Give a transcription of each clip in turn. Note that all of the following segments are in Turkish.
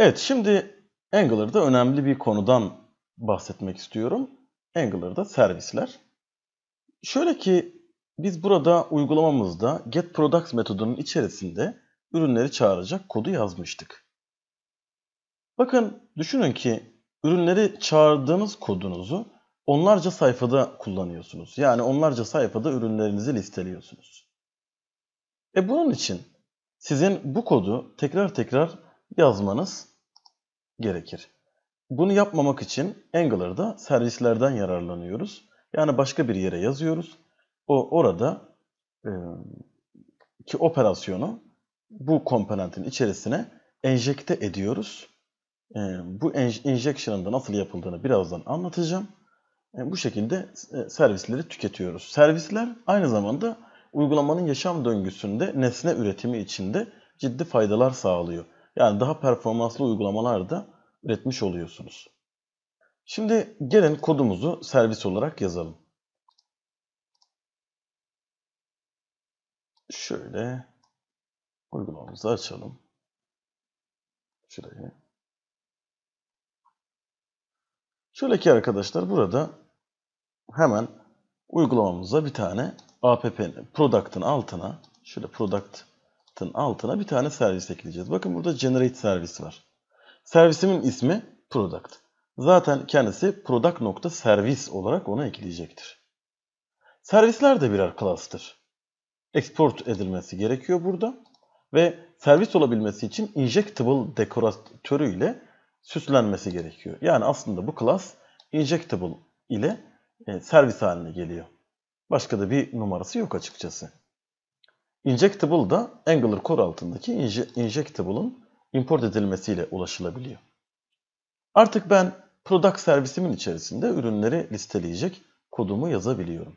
Evet şimdi Angular'da önemli bir konudan bahsetmek istiyorum. Angular'da servisler. Şöyle ki biz burada uygulamamızda getProducts metodunun içerisinde ürünleri çağıracak kodu yazmıştık. Bakın düşünün ki ürünleri çağırdığınız kodunuzu onlarca sayfada kullanıyorsunuz. Yani onlarca sayfada ürünlerinizi listeliyorsunuz. E bunun için sizin bu kodu tekrar tekrar yazmanız gerekir. Bunu yapmamak için Angular'da servislerden yararlanıyoruz. Yani başka bir yere yazıyoruz. O orada e, ki operasyonu bu komponentin içerisine enjekte ediyoruz. E, bu injection'ın da nasıl yapıldığını birazdan anlatacağım. E, bu şekilde servisleri tüketiyoruz. Servisler aynı zamanda uygulamanın yaşam döngüsünde nesne üretimi içinde ciddi faydalar sağlıyor. Yani daha performanslı uygulamalar da üretmiş oluyorsunuz. Şimdi gelin kodumuzu servis olarak yazalım. Şöyle uygulamamızı açalım. Şurayı. Şöyle ki arkadaşlar burada hemen uygulamamıza bir tane app product'ın altına şöyle product Product'ın altına bir tane servis ekleyeceğiz. Bakın burada generate servis var. Servisimin ismi product. Zaten kendisi product.servis olarak ona ekleyecektir. Servisler de birer class'tır. Export edilmesi gerekiyor burada. Ve servis olabilmesi için injectable dekoratörü ile süslenmesi gerekiyor. Yani aslında bu class injectable ile e, servis haline geliyor. Başka da bir numarası yok açıkçası. Injectable da Angular Core altındaki Injectable'ın import edilmesiyle ulaşılabiliyor. Artık ben product servisimin içerisinde ürünleri listeleyecek kodumu yazabiliyorum.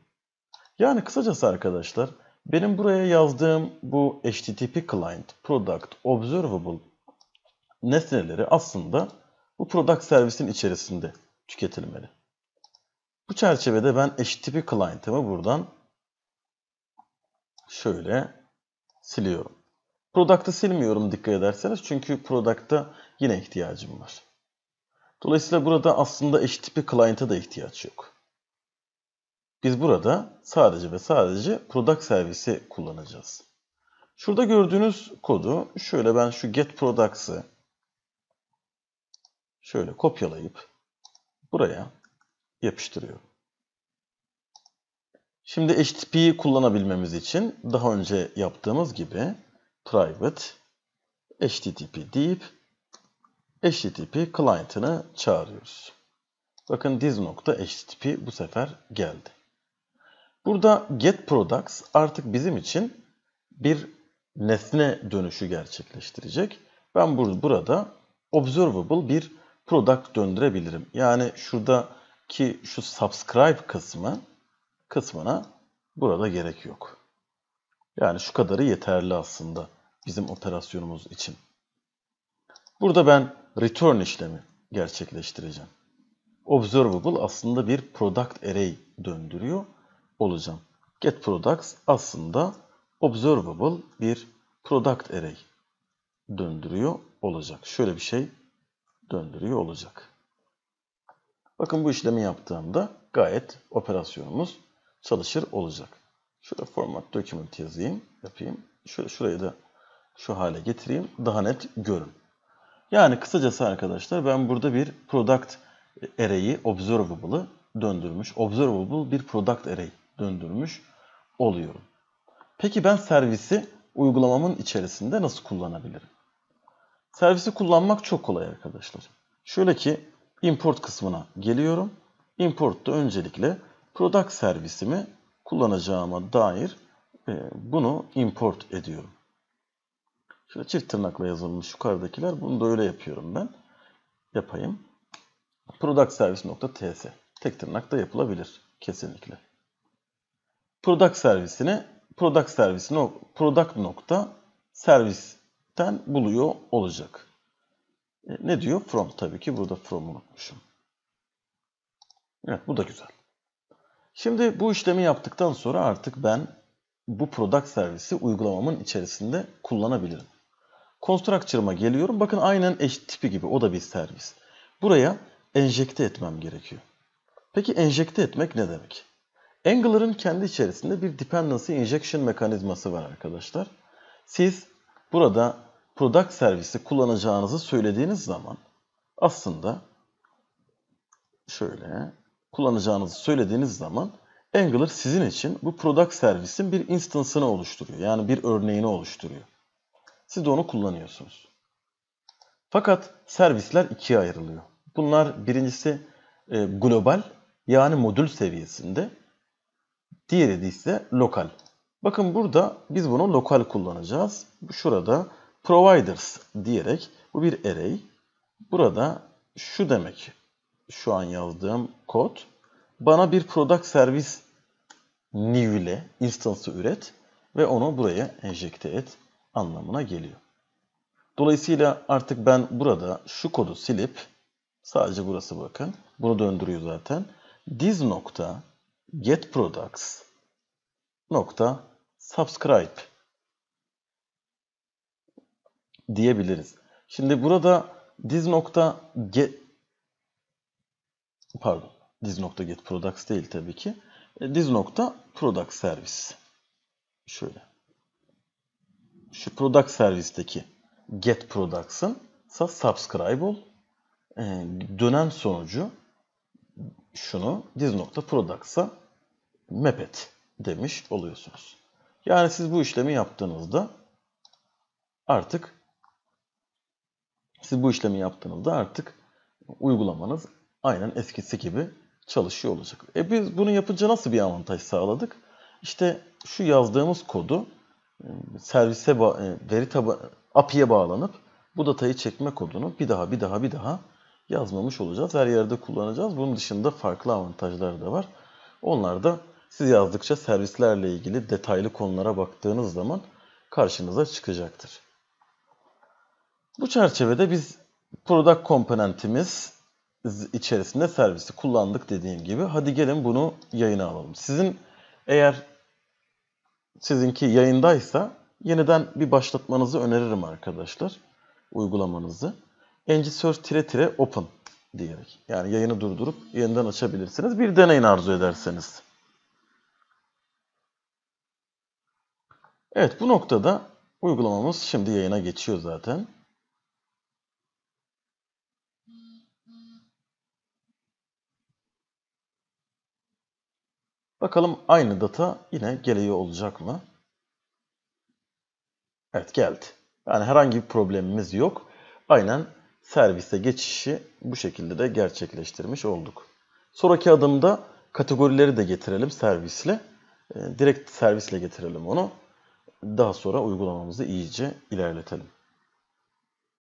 Yani kısacası arkadaşlar benim buraya yazdığım bu HTTP client, product, observable nesneleri aslında bu product servisin içerisinde tüketilmeli. Bu çerçevede ben HTTP client'ımı buradan şöyle siliyorum. Product'ı silmiyorum dikkat ederseniz çünkü Product'ta yine ihtiyacım var. Dolayısıyla burada aslında tipi client'a da ihtiyaç yok. Biz burada sadece ve sadece product servisi kullanacağız. Şurada gördüğünüz kodu şöyle ben şu get products'ı şöyle kopyalayıp buraya yapıştırıyorum. Şimdi HTTP'yi kullanabilmemiz için daha önce yaptığımız gibi private HTTP deyip HTTP client'ını çağırıyoruz. Bakın diz.http bu sefer geldi. Burada get products artık bizim için bir nesne dönüşü gerçekleştirecek. Ben burada observable bir product döndürebilirim. Yani şuradaki şu subscribe kısmı kısmına burada gerek yok. Yani şu kadarı yeterli aslında bizim operasyonumuz için. Burada ben return işlemi gerçekleştireceğim. Observable aslında bir product array döndürüyor olacağım. Get products aslında observable bir product array döndürüyor olacak. Şöyle bir şey döndürüyor olacak. Bakın bu işlemi yaptığımda gayet operasyonumuz çalışır olacak. Şöyle format document yazayım, yapayım. Şöyle şurayı da şu hale getireyim. Daha net görün. Yani kısacası arkadaşlar ben burada bir product array'i observable'ı döndürmüş. Observable bir product array döndürmüş oluyorum. Peki ben servisi uygulamamın içerisinde nasıl kullanabilirim? Servisi kullanmak çok kolay arkadaşlar. Şöyle ki import kısmına geliyorum. Import'ta öncelikle product servisimi kullanacağıma dair e, bunu import ediyorum. Şöyle çift tırnakla yazılmış yukarıdakiler. Bunu da öyle yapıyorum ben. Yapayım. Product service.ts Tek tırnak da yapılabilir. Kesinlikle. Product servisini product servisini product nokta buluyor olacak. E, ne diyor? From tabii ki burada from'u unutmuşum. Evet bu da güzel. Şimdi bu işlemi yaptıktan sonra artık ben bu product servisi uygulamamın içerisinde kullanabilirim. Constructure'ıma geliyorum. Bakın aynen eş tipi gibi o da bir servis. Buraya enjekte etmem gerekiyor. Peki enjekte etmek ne demek? Angular'ın kendi içerisinde bir dependency injection mekanizması var arkadaşlar. Siz burada product servisi kullanacağınızı söylediğiniz zaman aslında şöyle kullanacağınızı söylediğiniz zaman Angular sizin için bu product servisin bir instance'ını oluşturuyor. Yani bir örneğini oluşturuyor. Siz de onu kullanıyorsunuz. Fakat servisler ikiye ayrılıyor. Bunlar birincisi e, global yani modül seviyesinde. Diğeri de ise lokal. Bakın burada biz bunu lokal kullanacağız. Şurada providers diyerek bu bir array. Burada şu demek şu an yazdığım kod bana bir product service new ile instance'ı üret ve onu buraya enjekte et anlamına geliyor. Dolayısıyla artık ben burada şu kodu silip sadece burası bakın. Bunu döndürüyor zaten. this nokta get products nokta subscribe diyebiliriz. Şimdi burada this nokta get pardon diz.get products değil tabii ki. E, diz.product servis. Şöyle. Şu product servisteki get products'ın subscribe ol. E, dönem sonucu şunu diz.products'a map et demiş oluyorsunuz. Yani siz bu işlemi yaptığınızda artık siz bu işlemi yaptığınızda artık uygulamanız aynen eskisi gibi çalışıyor olacak. E biz bunu yapınca nasıl bir avantaj sağladık? İşte şu yazdığımız kodu e, servise e, veri taba API'ye bağlanıp bu datayı çekme kodunu bir daha bir daha bir daha yazmamış olacağız. Her yerde kullanacağız. Bunun dışında farklı avantajlar da var. Onlar da siz yazdıkça servislerle ilgili detaylı konulara baktığınız zaman karşınıza çıkacaktır. Bu çerçevede biz product komponentimiz içerisinde servisi kullandık dediğim gibi. Hadi gelin bunu yayına alalım. Sizin eğer sizinki yayındaysa yeniden bir başlatmanızı öneririm arkadaşlar. Uygulamanızı. Engisource tire tire open diyerek. Yani yayını durdurup yeniden açabilirsiniz. Bir deneyin arzu ederseniz. Evet bu noktada uygulamamız şimdi yayına geçiyor zaten. Bakalım aynı data yine gereği olacak mı? Evet geldi. Yani herhangi bir problemimiz yok. Aynen servise geçişi bu şekilde de gerçekleştirmiş olduk. Sonraki adımda kategorileri de getirelim servisle. Ee, direkt servisle getirelim onu. Daha sonra uygulamamızı iyice ilerletelim.